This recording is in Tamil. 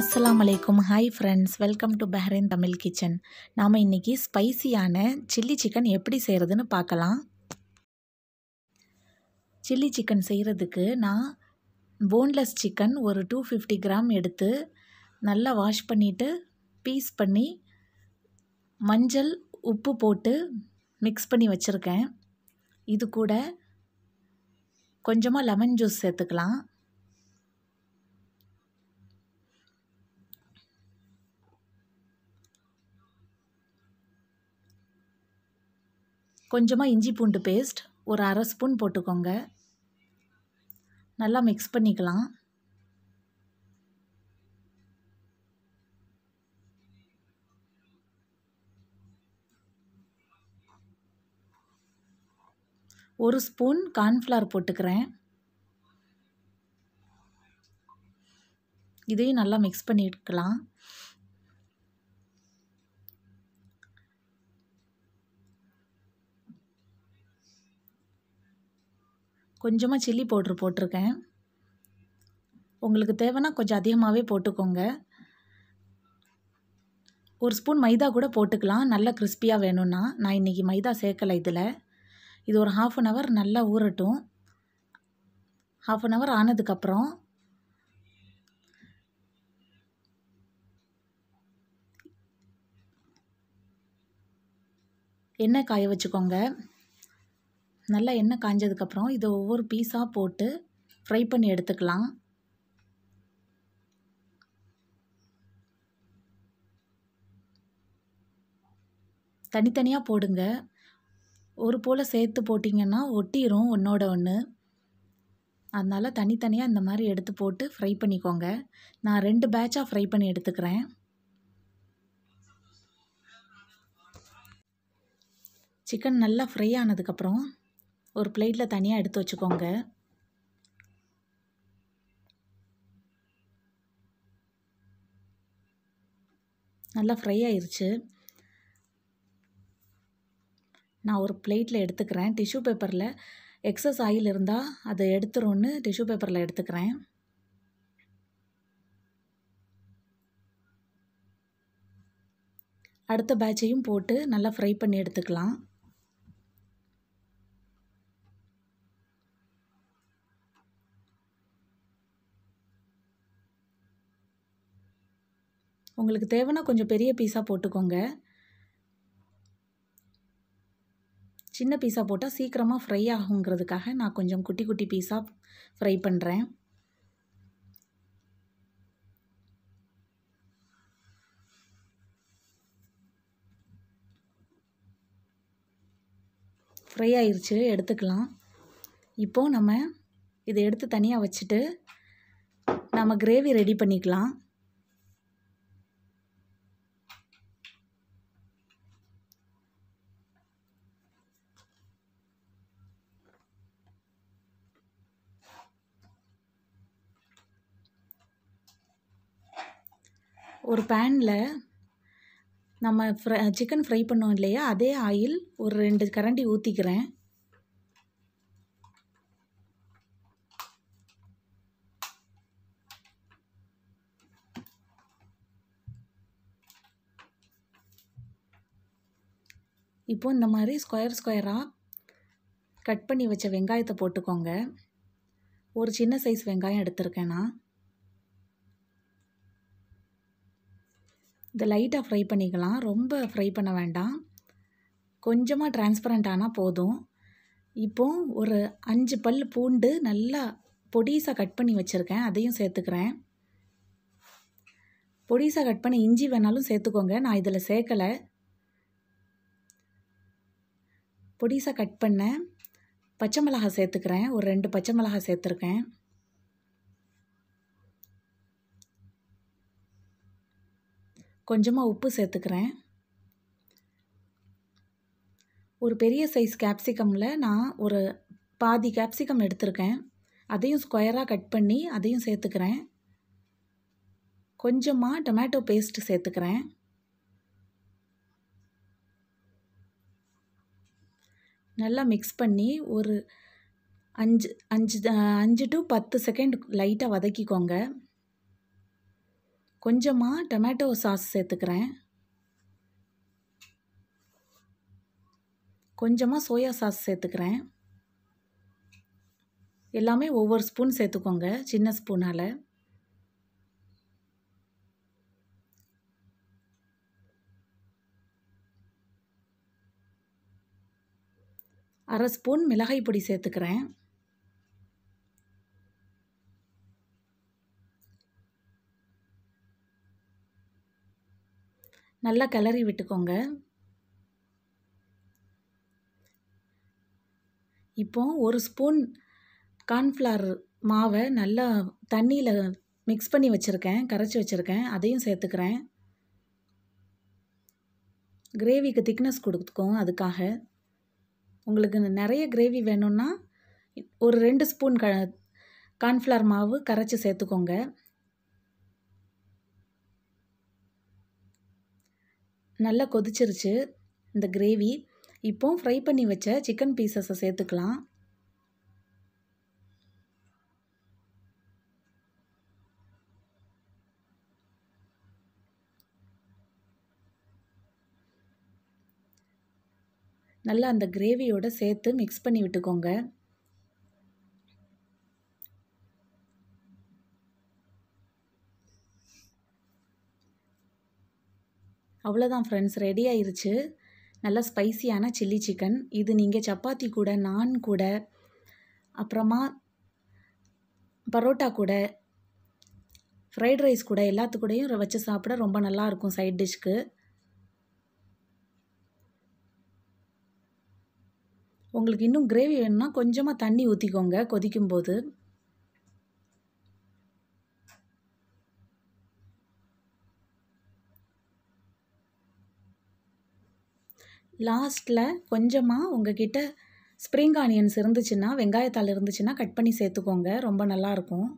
அஸ்லாம் அலைக்கும் hi friends welcome to Bahrain Tamil kitchen நாம் இன்றைக்கி ஸ்பைசியான சில்லி சிக்கன் எப்படி செய்கிறதுன்னு பார்க்கலாம் சில்லி சிக்கன் செய்கிறதுக்கு நான் போன்லெஸ் சிக்கன் ஒரு டூ ஃபிஃப்டி கிராம் எடுத்து நல்லா வாஷ் பண்ணிவிட்டு பீஸ் பண்ணி மஞ்சள் உப்பு போட்டு மிக்ஸ் பண்ணி வச்சுருக்கேன் இது கூட கொஞ்சமாக லெமன் ஜூஸ் சேர்த்துக்கலாம் கொஞ்சமாக இஞ்சி பூண்டு பேஸ்ட் ஒரு அரை ஸ்பூன் போட்டுக்கோங்க நல்லா மிக்ஸ் பண்ணிக்கலாம் ஒரு ஸ்பூன் கார்ன்ஃப்ளவர் போட்டுக்கிறேன் இதையும் நல்லா மிக்ஸ் பண்ணிக்கலாம் கொஞ்சமாக சில்லி பவுட்ரு போட்டிருக்கேன் உங்களுக்கு தேவைன்னா கொஞ்சம் அதிகமாகவே போட்டுக்கோங்க ஒரு ஸ்பூன் மைதா கூட போட்டுக்கலாம் நல்லா கிறிஸ்பியாக வேணும்னா நான் இன்றைக்கி மைதா சேர்க்கலை இதில் இது ஒரு ஹாஃப் அன் ஹவர் நல்லா ஊறட்டும் ஹாஃப் அன் ஹவர் ஆனதுக்கப்புறம் எண்ணெய் காய வச்சுக்கோங்க நல்லா எண்ணெய் காஞ்சதுக்கப்புறம் இதை ஒவ்வொரு பீஸாக போட்டு ஃப்ரை பண்ணி எடுத்துக்கலாம் தனித்தனியாக போடுங்க ஒரு போல் சேர்த்து போட்டிங்கன்னா ஒட்டிடும் ஒன்றோட ஒன்று அதனால் தனித்தனியாக இந்த மாதிரி எடுத்து போட்டு ஃப்ரை பண்ணிக்கோங்க நான் ரெண்டு பேட்சாக ஃப்ரை பண்ணி எடுத்துக்கிறேன் சிக்கன் நல்லா ஃப்ரை ஆனதுக்கப்புறம் ஒரு பிளேட்டில் தனியாக எடுத்து வச்சுக்கோங்க நல்லா ஃப்ரை ஆயிடுச்சு நான் ஒரு பிளேட்டில் எடுத்துக்கிறேன் டிஷ்யூ பேப்பரில் எக்ஸஸ் ஆயில் இருந்தால் அதை எடுத்துரும்னு டிஷ்யூ பேப்பரில் எடுத்துக்கிறேன் அடுத்த பேட்சையும் போட்டு நல்லா ஃப்ரை பண்ணி எடுத்துக்கலாம் உங்களுக்கு தேவைன்னா கொஞ்சம் பெரிய பீஸாக போட்டுக்கோங்க சின்ன பீஸாக போட்டால் சீக்கிரமாக ஃப்ரை ஆகுங்கிறதுக்காக நான் கொஞ்சம் குட்டி குட்டி பீஸாக ஃப்ரை பண்ணுறேன் ஃப்ரை ஆயிடுச்சு எடுத்துக்கலாம் இப்போது நம்ம இதை எடுத்து தனியாக வச்சுட்டு நம்ம கிரேவி ரெடி பண்ணிக்கலாம் ஒரு பேனில் நம்ம ஃப்ரை சிக்கன் ஃப்ரை பண்ணோம் இல்லையா அதே ஆயில் ஒரு ரெண்டு கரண்டி ஊற்றிக்கிறேன் இப்போது இந்த மாதிரி ஸ்கொயர் ஸ்கொயராக கட் பண்ணி வச்ச வெங்காயத்தை போட்டுக்கோங்க ஒரு சின்ன சைஸ் வெங்காயம் எடுத்திருக்கேன் நான் இது லைட்டாக ஃப்ரை பண்ணிக்கலாம் ரொம்ப ஃப்ரை பண்ண வேண்டாம் கொஞ்சமாக டிரான்ஸ்பரண்ட் ஆனால் போதும் இப்போ ஒரு அஞ்சு பல் பூண்டு நல்லா பொடிசாக கட் பண்ணி வச்சுருக்கேன் அதையும் சேர்த்துக்கிறேன் பொடிசாக கட் பண்ணி இஞ்சி வேணாலும் சேர்த்துக்கோங்க நான் இதில் சேர்க்கலை பொடிசாக கட் பண்ண பச்சை மிளகாய் சேர்த்துக்கிறேன் ஒரு ரெண்டு பச்சை மிளகாய் சேர்த்துருக்கேன் கொஞ்சமாக உப்பு சேர்த்துக்கிறேன் ஒரு பெரிய சைஸ் கேப்சிகமில் நான் ஒரு பாதி கேப்சிகம் எடுத்திருக்கேன் அதையும் ஸ்கொயராக கட் பண்ணி அதையும் சேர்த்துக்கிறேன் கொஞ்சமாக டொமேட்டோ பேஸ்ட்டு சேர்த்துக்கிறேன் நல்லா மிக்ஸ் பண்ணி ஒரு அஞ்சு அஞ்சு அஞ்சு டு பத்து செகண்ட் லைட்டாக வதக்கிக்கோங்க கொஞ்சமாக டொமேட்டோ சாஸ் சேர்த்துக்கிறேன் கொஞ்சமாக சோயா சாஸ் சேர்த்துக்கிறேன் எல்லாமே ஒவ்வொரு ஸ்பூன் சேர்த்துக்கோங்க சின்ன ஸ்பூனால் அரை ஸ்பூன் மிளகாய் பொடி சேர்த்துக்கிறேன் நல்லா கிளறி விட்டுக்கோங்க இப்போ ஒரு ஸ்பூன் கார்ன்ஃப்ளவர் மாவை நல்லா தண்ணியில் மிக்ஸ் பண்ணி வச்சுருக்கேன் கரைச்சி வச்சுருக்கேன் அதையும் சேர்த்துக்கிறேன் கிரேவிக்கு திக்னஸ் கொடுத்துக்கோங்க அதுக்காக உங்களுக்கு நிறைய கிரேவி வேணும்னா ஒரு ரெண்டு ஸ்பூன் க கார்ன்ஃப்ளவர் மாவு கரைச்சி சேர்த்துக்கோங்க நல்லா கொதிச்சிருச்சு இந்த கிரேவி இப்போ ஃப்ரை பண்ணி வச்ச சிக்கன் பீசஸை சேர்த்துக்கலாம் நல்லா அந்த கிரேவியோட சேர்த்து மிக்ஸ் பண்ணி விட்டுக்கோங்க அவ்வளோதான் ஃப்ரெண்ட்ஸ் ரெடி ஆயிடுச்சு நல்லா ஸ்பைசியான சில்லி சிக்கன் இது நீங்கள் சப்பாத்தி கூட நான் கூட அப்புறமா பரோட்டா கூட ஃப்ரைட் ரைஸ் கூட எல்லாத்துக்கூடையும் வச்சு சாப்பிட ரொம்ப நல்லாயிருக்கும் சைட் டிஷ்க்கு உங்களுக்கு இன்னும் கிரேவி வேணும்னா கொஞ்சமாக தண்ணி ஊற்றிக்கோங்க கொதிக்கும்போது லாஸ்ட்டில் கொஞ்சமாக உங்கக்கிட்ட ஸ்ப்ரிங் ஆனியன்ஸ் இருந்துச்சுன்னா வெங்காயத்தாள் இருந்துச்சுன்னா கட் பண்ணி சேர்த்துக்கோங்க ரொம்ப நல்லாயிருக்கும்